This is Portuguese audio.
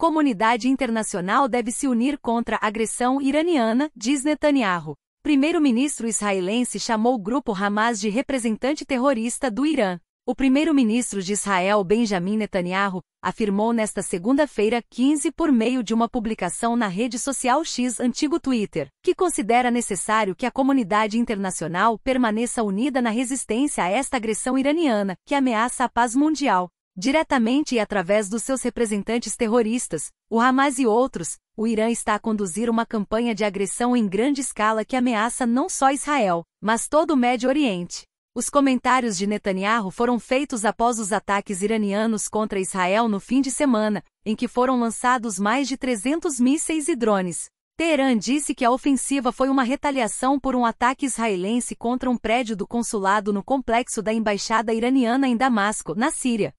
Comunidade internacional deve se unir contra a agressão iraniana, diz Netanyahu. Primeiro-ministro israelense chamou o grupo Hamas de representante terrorista do Irã. O primeiro-ministro de Israel Benjamin Netanyahu afirmou nesta segunda-feira 15 por meio de uma publicação na rede social X antigo Twitter, que considera necessário que a comunidade internacional permaneça unida na resistência a esta agressão iraniana, que ameaça a paz mundial. Diretamente e através dos seus representantes terroristas, o Hamas e outros, o Irã está a conduzir uma campanha de agressão em grande escala que ameaça não só Israel, mas todo o Médio Oriente. Os comentários de Netanyahu foram feitos após os ataques iranianos contra Israel no fim de semana, em que foram lançados mais de 300 mísseis e drones. Teherã disse que a ofensiva foi uma retaliação por um ataque israelense contra um prédio do consulado no complexo da embaixada iraniana em Damasco, na Síria.